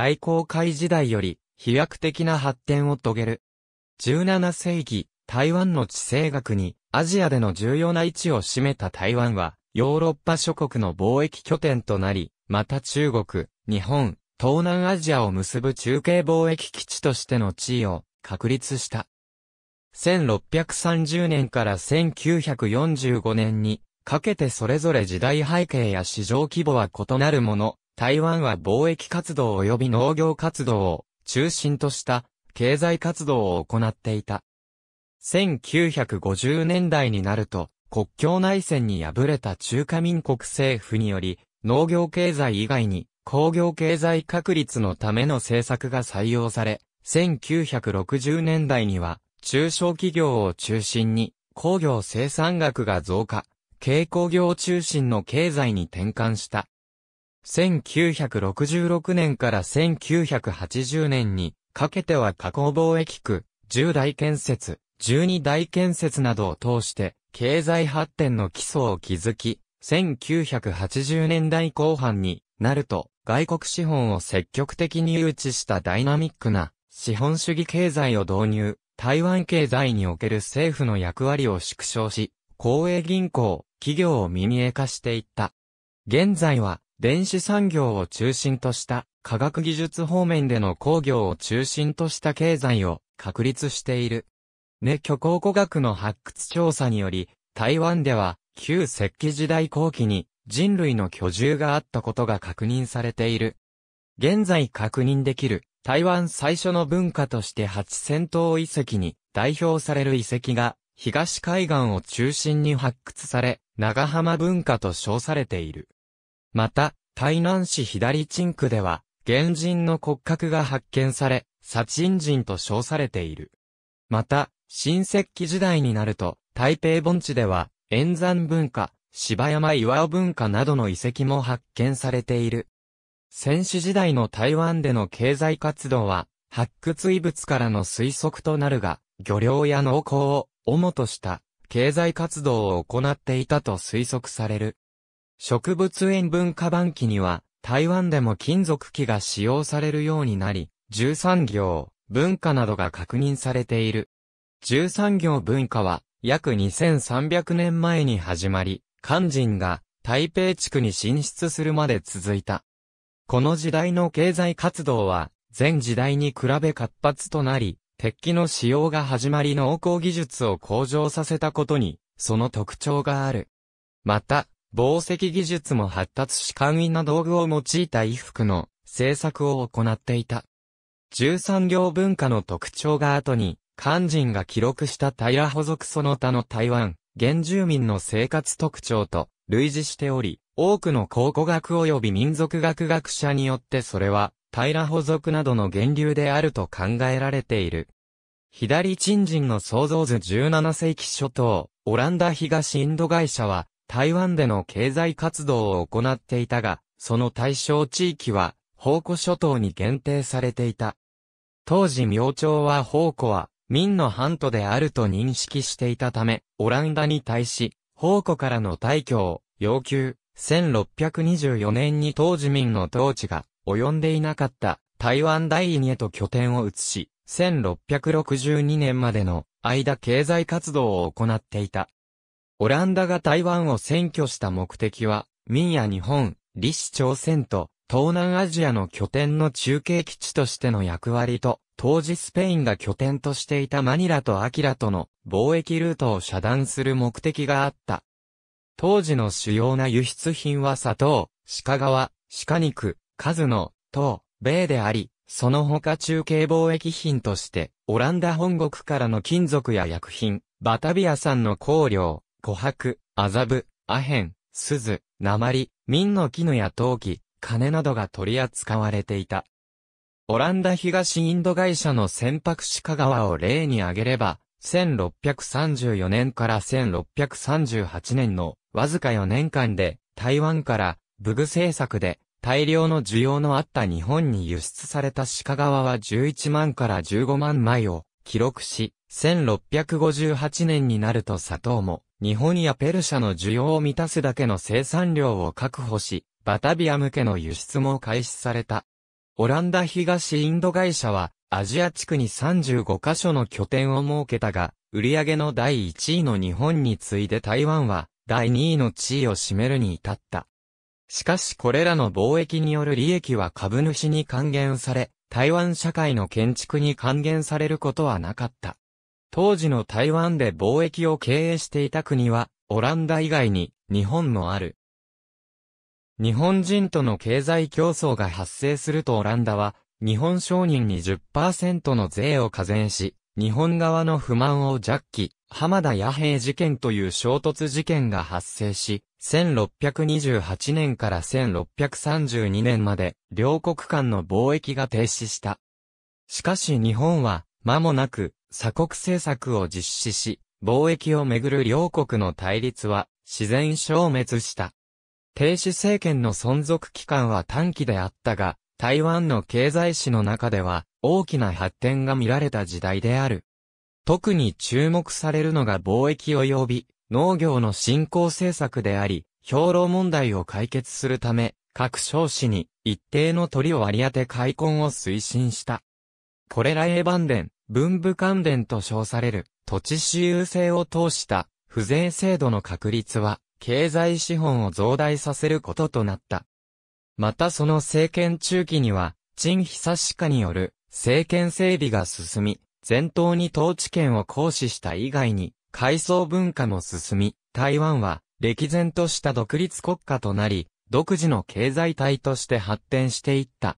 大航海時代より飛躍的な発展を遂げる。17世紀、台湾の地政学にアジアでの重要な位置を占めた台湾は、ヨーロッパ諸国の貿易拠点となり、また中国、日本、東南アジアを結ぶ中継貿易基地としての地位を確立した。1630年から1945年にかけてそれぞれ時代背景や市場規模は異なるもの台湾は貿易活動及び農業活動を中心とした経済活動を行っていた。1950年代になると国境内戦に敗れた中華民国政府により農業経済以外に工業経済確立のための政策が採用され、1960年代には中小企業を中心に工業生産額が増加、軽工業中心の経済に転換した。1966年から1980年にかけては加工貿易区、10大建設、12大建設などを通して経済発展の基礎を築き、1980年代後半になると外国資本を積極的に誘致したダイナミックな資本主義経済を導入、台湾経済における政府の役割を縮小し、公営銀行、企業を民営化していった。現在は電子産業を中心とした科学技術方面での工業を中心とした経済を確立している。熱虚構古学の発掘調査により、台湾では旧石器時代後期に人類の居住があったことが確認されている。現在確認できる台湾最初の文化として八千0頭遺跡に代表される遺跡が東海岸を中心に発掘され、長浜文化と称されている。また、台南市左鎮区では、原人の骨格が発見され、殺人人と称されている。また、新石器時代になると、台北盆地では、円山文化、芝山岩尾文化などの遺跡も発見されている。戦死時代の台湾での経済活動は、発掘遺物からの推測となるが、漁漁や農耕を主とした経済活動を行っていたと推測される。植物園文化版記には、台湾でも金属器が使用されるようになり、13行、文化などが確認されている。13行文化は、約2300年前に始まり、漢人が台北地区に進出するまで続いた。この時代の経済活動は、前時代に比べ活発となり、鉄器の使用が始まり農耕技術を向上させたことに、その特徴がある。また、防石技術も発達し簡易な道具を用いた衣服の製作を行っていた。13行文化の特徴が後に、肝心が記録した平補足その他の台湾、原住民の生活特徴と類似しており、多くの考古学及び民族学学者によってそれは、平補足などの源流であると考えられている。左陳人の創造図17世紀初頭、オランダ東インド会社は、台湾での経済活動を行っていたが、その対象地域は、宝庫諸島に限定されていた。当時明朝は宝庫は、民の半島であると認識していたため、オランダに対し、宝庫からの退去を要求、1624年に当時民の統治が及んでいなかった台湾大院へと拠点を移し、1662年までの間経済活動を行っていた。オランダが台湾を占拠した目的は、民や日本、李氏朝鮮と、東南アジアの拠点の中継基地としての役割と、当時スペインが拠点としていたマニラとアキラとの貿易ルートを遮断する目的があった。当時の主要な輸出品は砂糖、鹿革、鹿肉、数の、等、米であり、その他中継貿易品として、オランダ本国からの金属や薬品、バタビア産の香料、琥珀、麻布、アヘン、鈴、鉛、民の絹や陶器、金などが取り扱われていた。オランダ東インド会社の船舶鹿川を例に挙げれば、1634年から1638年のわずか4年間で台湾から武具政策で大量の需要のあった日本に輸出された鹿革は11万から15万枚を記録し、1658年になると砂糖も日本やペルシャの需要を満たすだけの生産量を確保し、バタビア向けの輸出も開始された。オランダ東インド会社は、アジア地区に35カ所の拠点を設けたが、売上の第1位の日本に次いで台湾は、第2位の地位を占めるに至った。しかしこれらの貿易による利益は株主に還元され、台湾社会の建築に還元されることはなかった。当時の台湾で貿易を経営していた国は、オランダ以外に日本もある。日本人との経済競争が発生するとオランダは、日本商人に10%の税を課税し、日本側の不満をジャッキ、浜田野兵事件という衝突事件が発生し、1628年から1632年まで、両国間の貿易が停止した。しかし日本は、間もなく、鎖国政策を実施し、貿易をめぐる両国の対立は自然消滅した。停止政権の存続期間は短期であったが、台湾の経済史の中では大きな発展が見られた時代である。特に注目されるのが貿易及び農業の振興政策であり、兵糧問題を解決するため、各省市に一定の鳥を割り当て開墾を推進した。これら英万伝、文部関連と称される土地私有制を通した不税制度の確立は経済資本を増大させることとなった。またその政権中期には、陳久し科による政権整備が進み、前頭に統治権を行使した以外に、階層文化も進み、台湾は歴然とした独立国家となり、独自の経済体として発展していった。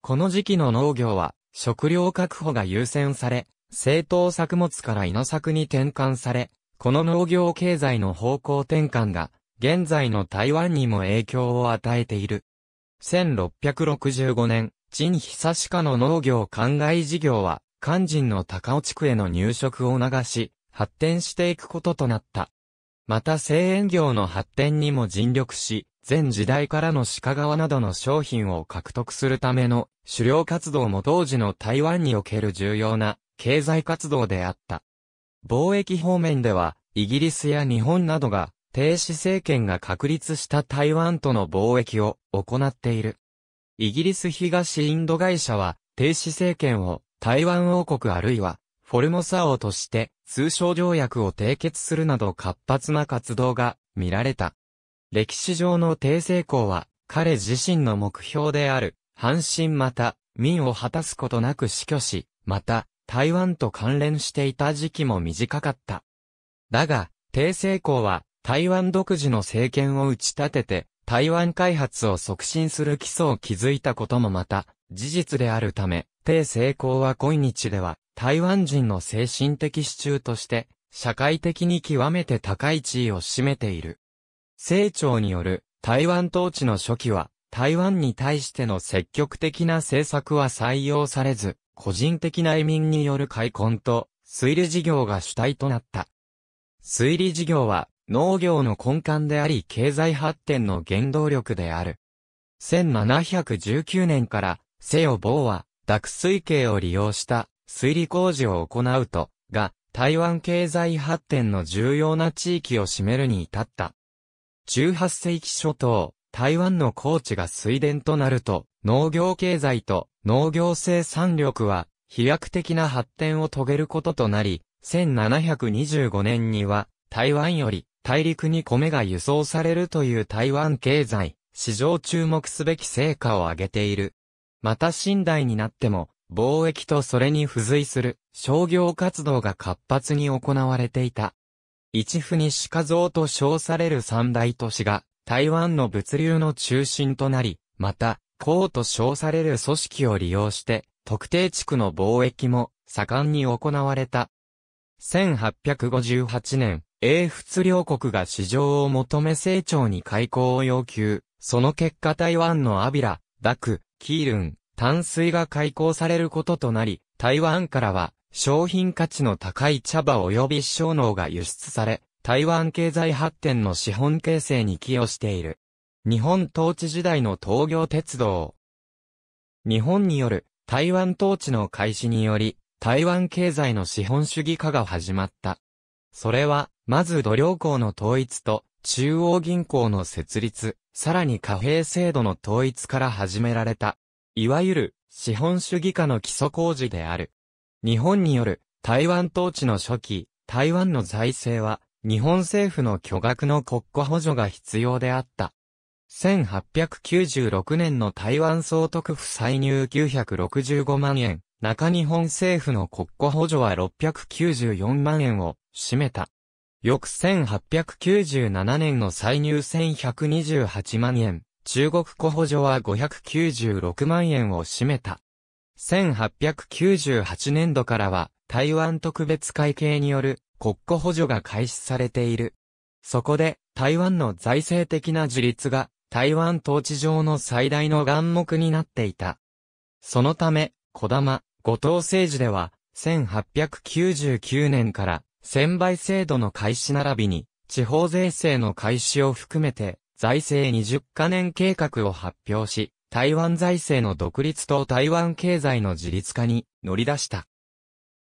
この時期の農業は、食料確保が優先され、生党作物から稲作に転換され、この農業経済の方向転換が、現在の台湾にも影響を与えている。1665年、陳久歯の農業灌漑事業は、肝心の高尾地区への入植を促し、発展していくこととなった。また製塩業の発展にも尽力し、前時代からの鹿革などの商品を獲得するための狩猟活動も当時の台湾における重要な経済活動であった。貿易方面では、イギリスや日本などが、停止政権が確立した台湾との貿易を行っている。イギリス東インド会社は、停止政権を台湾王国あるいは、フォルモサ王として、通商条約を締結するなど活発な活動が見られた。歴史上の帝政公は、彼自身の目標である、半身また、民を果たすことなく死去し、また、台湾と関連していた時期も短かった。だが、帝政公は、台湾独自の政権を打ち立てて、台湾開発を促進する基礎を築いたこともまた、事実であるため、帝政公は今日では、台湾人の精神的支柱として、社会的に極めて高い地位を占めている。清朝による台湾統治の初期は、台湾に対しての積極的な政策は採用されず、個人的な移民による開墾と、水利事業が主体となった。水利事業は、農業の根幹であり経済発展の原動力である。1719年から、西尾坊は、濁水系を利用した水利工事を行うと、が、台湾経済発展の重要な地域を占めるに至った。18世紀初頭、台湾の高地が水田となると、農業経済と農業生産力は飛躍的な発展を遂げることとなり、1725年には台湾より大陸に米が輸送されるという台湾経済、市場注目すべき成果を上げている。また新代になっても、貿易とそれに付随する商業活動が活発に行われていた。一府に鹿像と称される三大都市が、台湾の物流の中心となり、また、港と称される組織を利用して、特定地区の貿易も盛んに行われた。1858年、英仏両国が市場を求め成長に開港を要求。その結果台湾のアビラ、ダク、キールン、淡水が開港されることとなり、台湾からは商品価値の高い茶葉及び小農が輸出され、台湾経済発展の資本形成に寄与している。日本統治時代の東京鉄道。日本による台湾統治の開始により、台湾経済の資本主義化が始まった。それは、まず土良港の統一と中央銀行の設立、さらに貨幣制度の統一から始められた。いわゆる資本主義化の基礎工事である。日本による台湾統治の初期、台湾の財政は日本政府の巨額の国庫補助が必要であった。1896年の台湾総督府歳入965万円、中日本政府の国庫補助は694万円を占めた。翌1897年の歳入1128万円、中国庫補助は596万円を占めた。1898年度からは台湾特別会計による国庫補助が開始されている。そこで台湾の財政的な自立が台湾統治上の最大の眼目になっていた。そのため、小玉、後藤政治では1899年から専売制度の開始並びに地方税制の開始を含めて財政20カ年計画を発表し、台湾財政の独立と台湾経済の自立化に乗り出した。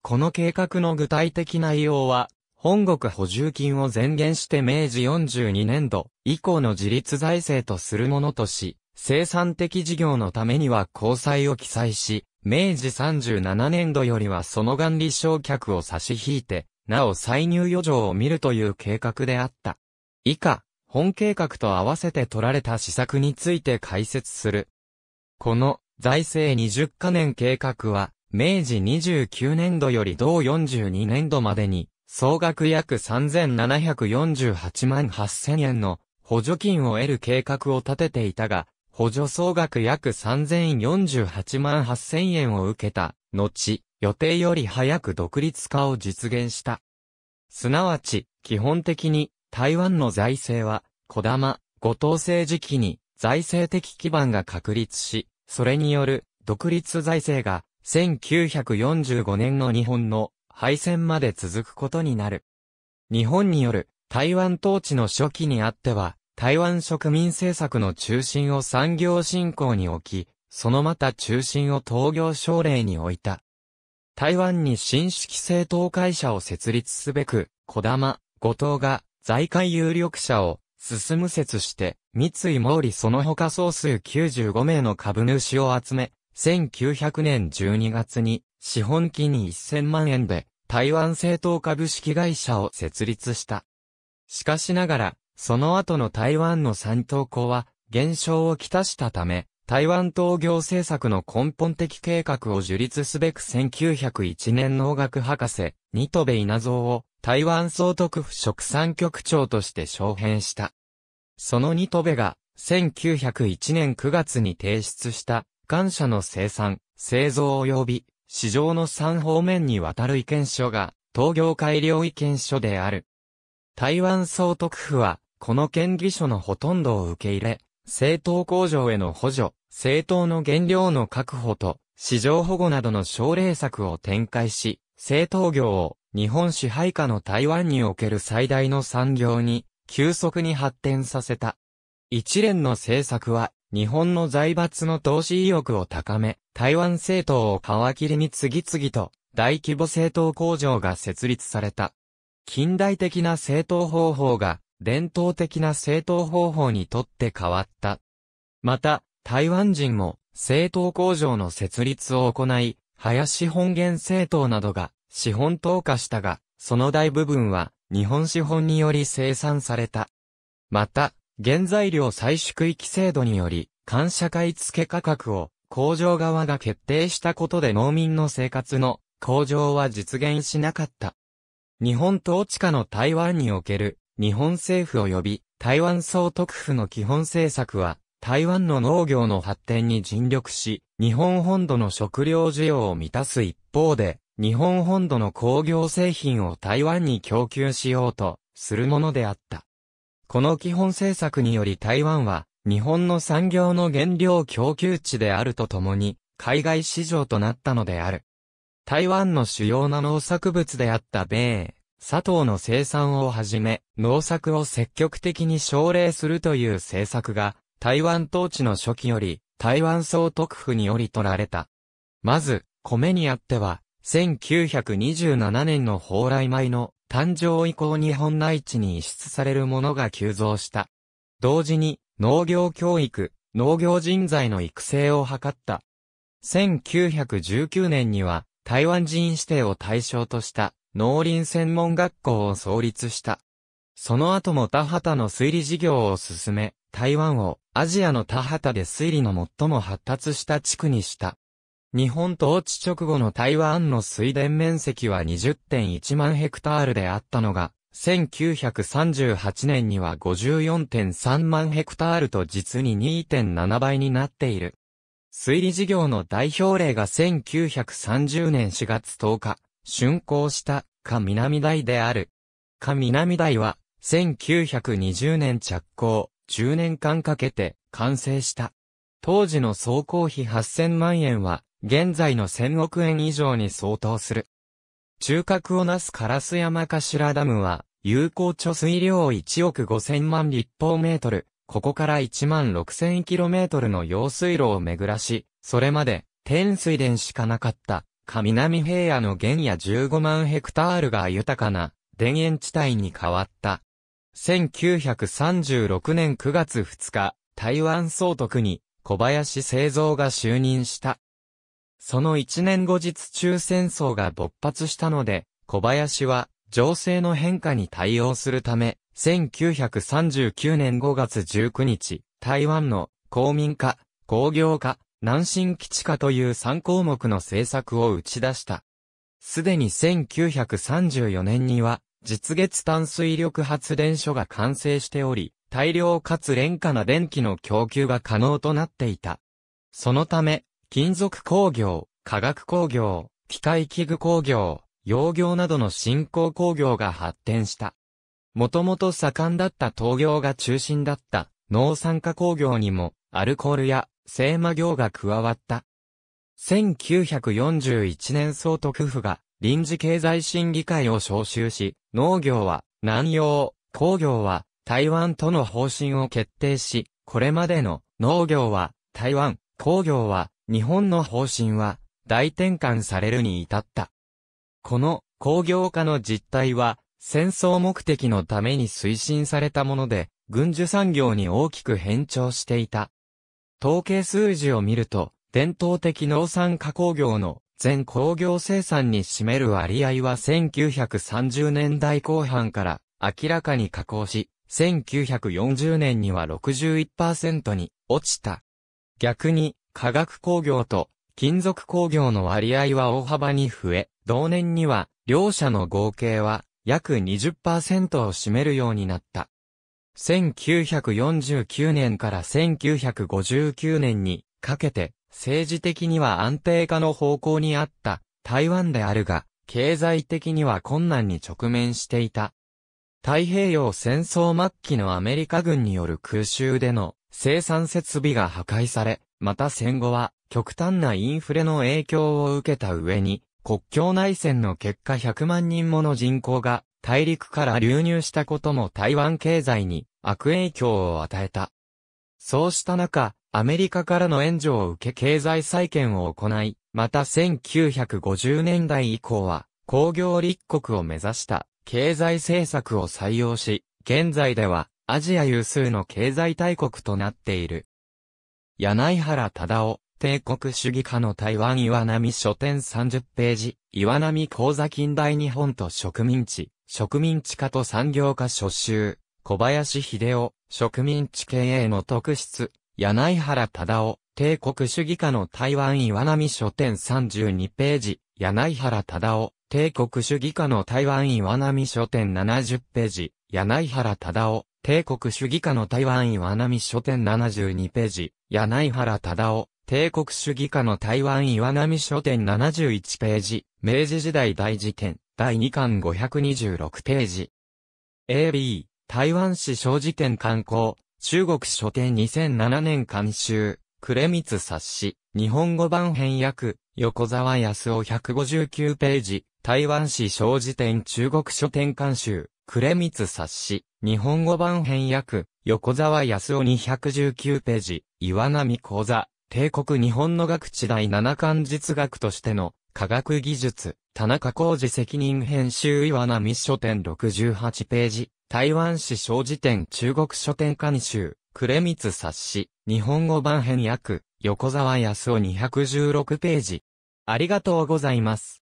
この計画の具体的内容は、本国補充金を前言して明治42年度以降の自立財政とするものとし、生産的事業のためには交際を記載し、明治37年度よりはその元利償却を差し引いて、なお歳入余剰を見るという計画であった。以下、本計画と合わせて取られた施策について解説する。この財政20カ年計画は、明治29年度より同42年度までに、総額約3748万8000円の補助金を得る計画を立てていたが、補助総額約3048万8000円を受けた、後、予定より早く独立化を実現した。すなわち、基本的に、台湾の財政は、小玉、後藤政治期に、財政的基盤が確立し、それによる独立財政が1945年の日本の敗戦まで続くことになる。日本による台湾統治の初期にあっては、台湾植民政策の中心を産業振興に置き、そのまた中心を東業省令に置いた。台湾に新式政党会社を設立すべく、小玉、後藤が財界有力者を進む説して、三井毛利その他総数95名の株主を集め、1900年12月に資本金1000万円で台湾政党株式会社を設立した。しかしながら、その後の台湾の三党校は減少をきたしたため、台湾統業政策の根本的計画を樹立すべく1901年農学博士、ニトベ稲造を台湾総督府食産局長として昇編した。その二戸部が、1901年9月に提出した、感謝の生産、製造及び、市場の三方面にわたる意見書が、東業改良意見書である。台湾総督府は、この建議書のほとんどを受け入れ、政党工場への補助、政党の原料の確保と、市場保護などの奨励策を展開し、政党業を日本支配下の台湾における最大の産業に、急速に発展させた。一連の政策は、日本の財閥の投資意欲を高め、台湾政党を皮切りに次々と、大規模政党工場が設立された。近代的な政党方法が、伝統的な政党方法にとって変わった。また、台湾人も、政党工場の設立を行い、林本源政党などが資本投下したが、その大部分は日本資本により生産された。また、原材料採取区域制度により、感謝買付価格を工場側が決定したことで農民の生活の向上は実現しなかった。日本統治下の台湾における日本政府及び台湾総督府の基本政策は台湾の農業の発展に尽力し、日本本土の食料需要を満たす一方で、日本本土の工業製品を台湾に供給しようとするものであった。この基本政策により台湾は日本の産業の原料供給地であるとともに海外市場となったのである。台湾の主要な農作物であった米、砂糖の生産をはじめ、農作を積極的に奨励するという政策が、台湾統治の初期より、台湾総督府により取られた。まず、米にあっては、1927年の蓬莱米の誕生以降日本内地に輸出されるものが急増した。同時に農業教育、農業人材の育成を図った。1919年には台湾人指定を対象とした農林専門学校を創立した。その後も田畑の推理事業を進め、台湾をアジアの田畑で推理の最も発達した地区にした。日本統治直後の台湾の水田面積は20.1万ヘクタールであったのが、1938年には54.3万ヘクタールと実に2.7倍になっている。水利事業の代表例が1930年4月10日、竣工した、華南台である。華南台は、1920年着工、10年間かけて、完成した。当時の総工費8000万円は、現在の1000億円以上に相当する。中核をなすカラス山頭ダムは、有効貯水量1億5000万立方メートル、ここから1万6 0 0 0トルの用水路を巡らし、それまで天水田しかなかった上南平野の原野15万ヘクタールが豊かな田園地帯に変わった。1936年9月2日、台湾総督に小林製造が就任した。その一年後日中戦争が勃発したので、小林は、情勢の変化に対応するため、1939年5月19日、台湾の公民化、工業化、南進基地化という3項目の政策を打ち出した。すでに1934年には、実月炭水力発電所が完成しており、大量かつ廉価な電気の供給が可能となっていた。そのため、金属工業、化学工業、機械器具工業、洋業などの新興工業が発展した。もともと盛んだった陶業が中心だった農産化工業にもアルコールや精麻業が加わった。1941年総督府が臨時経済審議会を招集し、農業は南洋、工業は台湾との方針を決定し、これまでの農業は台湾、工業は日本の方針は大転換されるに至った。この工業化の実態は戦争目的のために推進されたもので、軍需産業に大きく変調していた。統計数字を見ると、伝統的農産加工業の全工業生産に占める割合は1930年代後半から明らかに下降し、1940年には61%に落ちた。逆に、化学工業と金属工業の割合は大幅に増え、同年には両社の合計は約20%を占めるようになった。1949年から1959年にかけて政治的には安定化の方向にあった台湾であるが、経済的には困難に直面していた。太平洋戦争末期のアメリカ軍による空襲での生産設備が破壊され、また戦後は、極端なインフレの影響を受けた上に、国境内戦の結果100万人もの人口が大陸から流入したことも台湾経済に悪影響を与えた。そうした中、アメリカからの援助を受け経済再建を行い、また1950年代以降は工業立国を目指した経済政策を採用し、現在ではアジア有数の経済大国となっている。柳原忠夫、帝国主義家の台湾岩波書店30ページ、岩波講座近代日本と植民地、植民地化と産業化初集、小林秀夫、植民地経営の特質、柳原忠夫、帝国主義家の台湾岩波書店32ページ、柳原忠夫、帝国主義家の台湾岩波書店70ページ、柳原忠夫、帝国主義家の台湾岩波書店72ページ、柳原忠夫、帝国主義家の台湾岩波書店71ページ、明治時代大事件、第2巻526ページ。AB、台湾史小辞典刊行、中国書店2007年監修、暮光冊子、日本語版編訳、横沢康夫159ページ、台湾史小辞典中国書店監修。暮光冊子、日本語版編訳、横沢康夫219ページ、岩波講座、帝国日本の学知第七巻実学としての、科学技術、田中浩二責任編集岩波書店68ページ、台湾史小辞典中国書店館集、暮光冊子、日本語版編訳、横沢康夫216ページ。ありがとうございます。